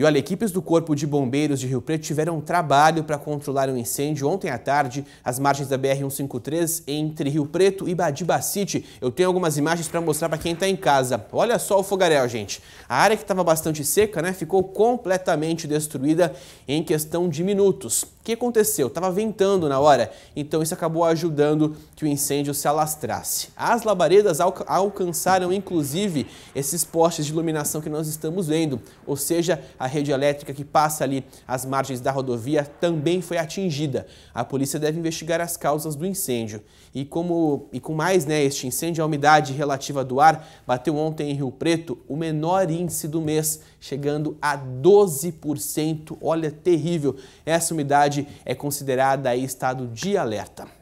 E olha, equipes do Corpo de Bombeiros de Rio Preto tiveram um trabalho para controlar um incêndio ontem à tarde, às margens da BR-153, entre Rio Preto e Badibacite. Eu tenho algumas imagens para mostrar para quem está em casa. Olha só o fogaréu, gente. A área que estava bastante seca né, ficou completamente destruída em questão de minutos. O que aconteceu? Estava ventando na hora, então isso acabou ajudando que o incêndio se alastrasse. As labaredas alcançaram, inclusive, esses postes de iluminação que nós estamos vendo, ou seja, a rede elétrica que passa ali às margens da rodovia também foi atingida. A polícia deve investigar as causas do incêndio. E, como, e com mais né, este incêndio, a umidade relativa do ar bateu ontem em Rio Preto o menor índice do mês, chegando a 12%. Olha, terrível. Essa umidade é considerada aí estado de alerta.